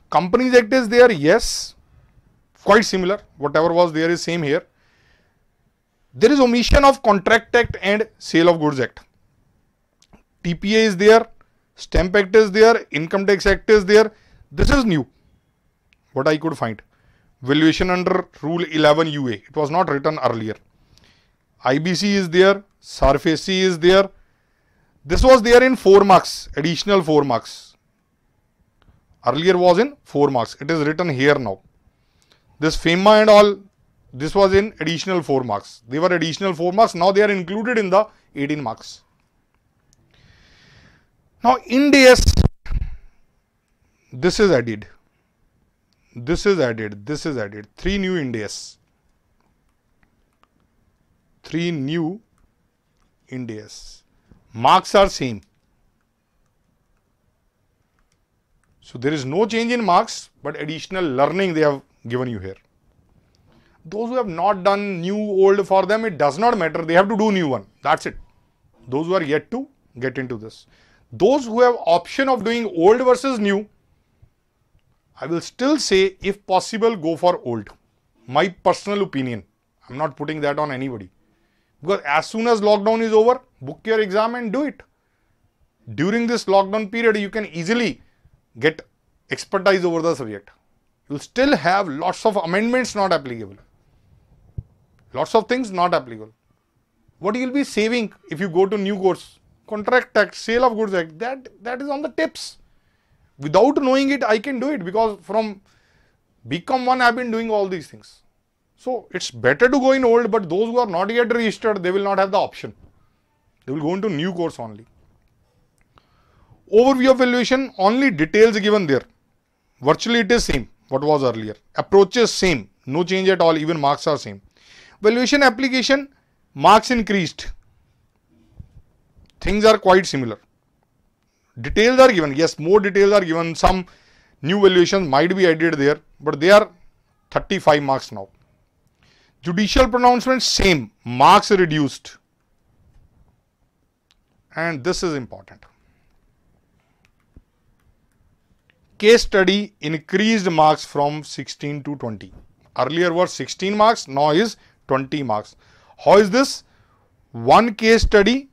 A: Companies Act is there, yes, quite similar, whatever was there is same here there is omission of Contract Act and Sale of Goods Act. TPA is there, Stamp Act is there, Income Tax Act is there. This is new. What I could find. Valuation under Rule 11 UA. It was not written earlier. IBC is there, SARFAC is there. This was there in 4 marks, additional 4 marks. Earlier was in 4 marks. It is written here now. This FEMA and all this was in additional 4 marks. They were additional 4 marks. Now they are included in the 18 marks. Now in DS, this is added. This is added. This is added. 3 new in DS. 3 new in DS. Marks are same. So there is no change in marks, but additional learning they have given you here. Those who have not done new, old, for them it does not matter. They have to do new one. That's it. Those who are yet to get into this. Those who have option of doing old versus new, I will still say if possible go for old. My personal opinion. I'm not putting that on anybody. Because as soon as lockdown is over, book your exam and do it. During this lockdown period, you can easily get expertise over the subject. You'll still have lots of amendments not applicable. Lots of things not applicable. What you will be saving if you go to new course? Contract tax, sale of goods act, that, that is on the tips. Without knowing it, I can do it because from become 1, I have been doing all these things. So, it's better to go in old, but those who are not yet registered, they will not have the option. They will go into new course only. Overview of valuation, only details given there. Virtually it is same, what was earlier. Approaches same, no change at all, even marks are same valuation application, marks increased. Things are quite similar. Details are given. Yes, more details are given. Some new valuations might be added there, but they are 35 marks now. Judicial pronouncement same, marks reduced. And this is important. Case study increased marks from 16 to 20. Earlier was 16 marks, now is 20 marks. How is this? One case study,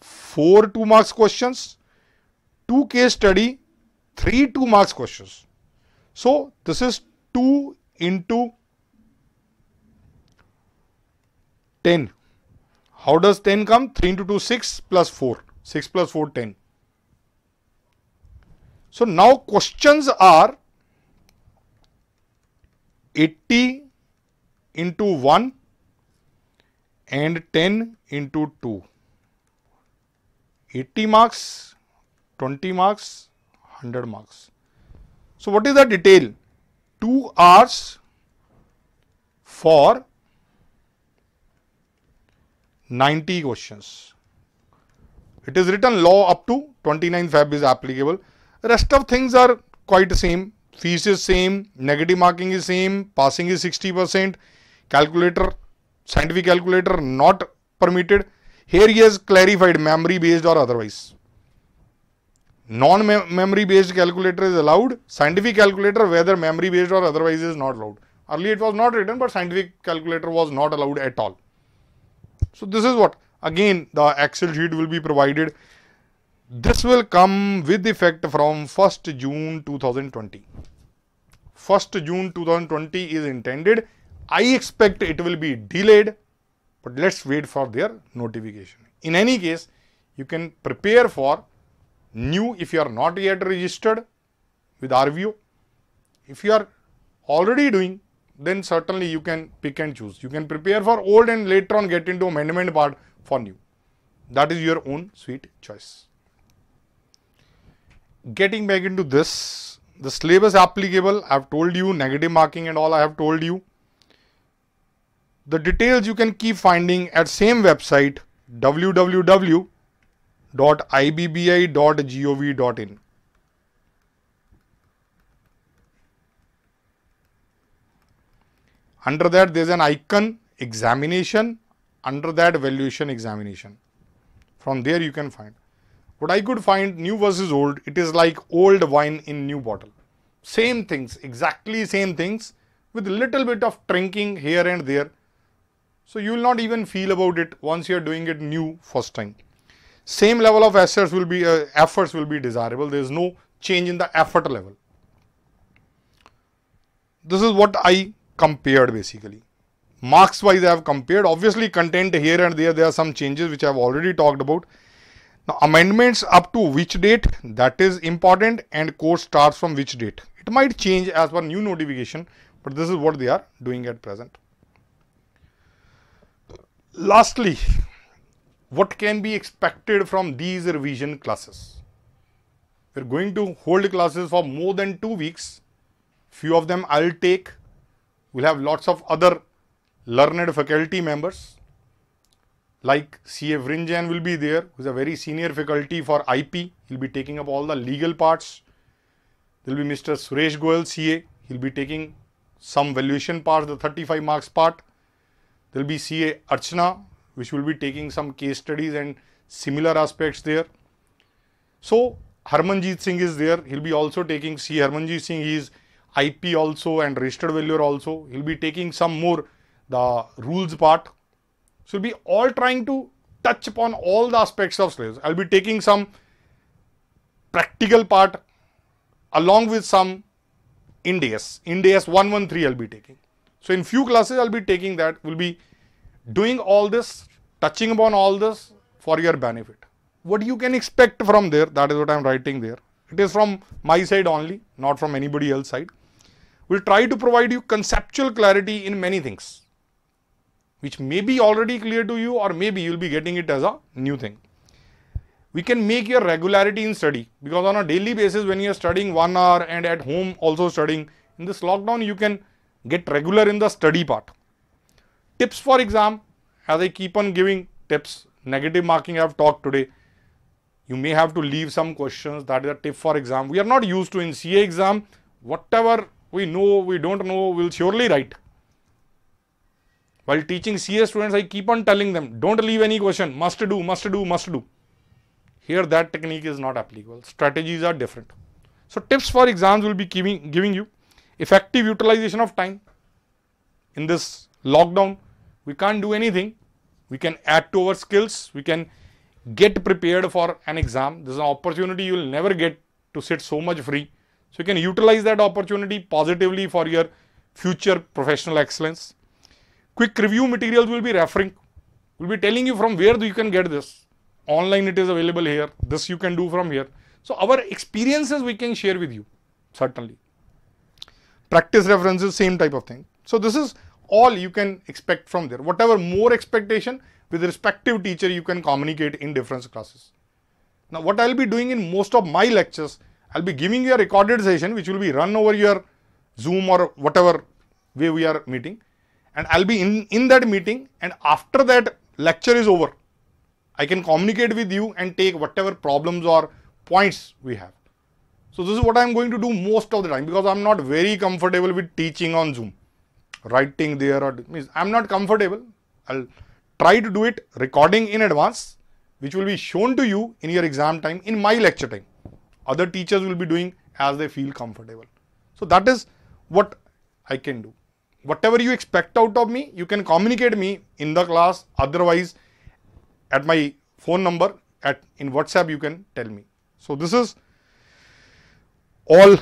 A: four 2 marks questions, two case study, three 2 marks questions. So, this is 2 into 10. How does 10 come? 3 into 2, 6 plus 4. 6 plus 4, 10. So, now questions are 80 into 1 and 10 into 2. 80 marks, 20 marks, 100 marks. So, what is the detail? 2 hours for 90 questions. It is written law up to 29th Feb is applicable. Rest of things are quite same. Fees is same, negative marking is same, passing is 60 percent, calculator scientific calculator not permitted. Here he has clarified memory based or otherwise. Non-memory based calculator is allowed. Scientific calculator whether memory based or otherwise is not allowed. Earlier it was not written but scientific calculator was not allowed at all. So this is what again the excel sheet will be provided. This will come with effect from 1st June 2020. 1st June 2020 is intended I expect it will be delayed, but let us wait for their notification. In any case, you can prepare for new if you are not yet registered with RVO. If you are already doing, then certainly you can pick and choose. You can prepare for old and later on get into amendment part for new. That is your own sweet choice. Getting back into this, the syllabus applicable, I have told you, negative marking and all I have told you. The details you can keep finding at same website www.ibbi.gov.in. Under that there is an icon examination, under that valuation examination. From there you can find. What I could find new versus old, it is like old wine in new bottle. Same things, exactly same things with little bit of drinking here and there so you will not even feel about it once you are doing it new first time. Same level of efforts will be uh, efforts will be desirable. There is no change in the effort level. This is what I compared basically. Marks wise I have compared. Obviously content here and there there are some changes which I have already talked about. Now amendments up to which date that is important and course starts from which date. It might change as per new notification but this is what they are doing at present. Lastly, what can be expected from these revision classes? We're going to hold classes for more than two weeks. Few of them I'll take. We'll have lots of other learned faculty members like C.A. Vrinjan will be there, who is a very senior faculty for IP. He'll be taking up all the legal parts. There will be Mr. Suresh Goel, C.A. He'll be taking some valuation part, the 35 marks part. There will be CA Archana, which will be taking some case studies and similar aspects there. So, Harmanjit Singh is there. He'll be also taking C. Harmanjit Singh. He is IP also and registered valuer also. He'll be taking some more the rules part. So, we'll be all trying to touch upon all the aspects of slaves. I'll be taking some practical part along with some Indias. Indias 113 I'll be taking. So in few classes I'll be taking that, we'll be doing all this, touching upon all this for your benefit. What you can expect from there, that is what I am writing there. It is from my side only, not from anybody else side. We'll try to provide you conceptual clarity in many things, which may be already clear to you or maybe you'll be getting it as a new thing. We can make your regularity in study because on a daily basis when you're studying one hour and at home also studying, in this lockdown you can Get regular in the study part. Tips for exam, as I keep on giving tips, negative marking I have talked today. You may have to leave some questions, that is a tip for exam. We are not used to in CA exam, whatever we know, we don't know, we'll surely write. While teaching CA students, I keep on telling them, don't leave any question, must do, must do, must do. Here that technique is not applicable, strategies are different. So tips for exams will be giving, giving you effective utilization of time. In this lockdown, we can't do anything. We can add to our skills. We can get prepared for an exam. This is an opportunity you will never get to sit so much free. So you can utilize that opportunity positively for your future professional excellence. Quick review materials will be referring. We'll be telling you from where you can get this. Online it is available here. This you can do from here. So our experiences we can share with you, certainly practice references, same type of thing. So this is all you can expect from there. Whatever more expectation with respective teacher you can communicate in different classes. Now what I will be doing in most of my lectures, I will be giving you a recorded session which will be run over your Zoom or whatever way we are meeting and I will be in, in that meeting and after that lecture is over, I can communicate with you and take whatever problems or points we have. So this is what I'm going to do most of the time because I'm not very comfortable with teaching on Zoom. Writing there or means I'm not comfortable. I'll try to do it recording in advance, which will be shown to you in your exam time, in my lecture time. Other teachers will be doing as they feel comfortable. So that is what I can do. Whatever you expect out of me, you can communicate me in the class, otherwise at my phone number at in WhatsApp you can tell me. So this is all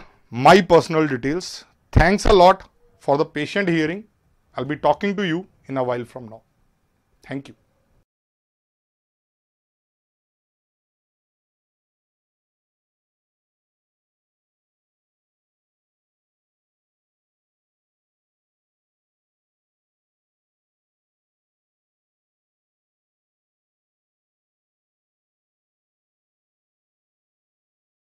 A: my personal details. Thanks a lot for the patient hearing. I'll be talking to you in a while from now. Thank you.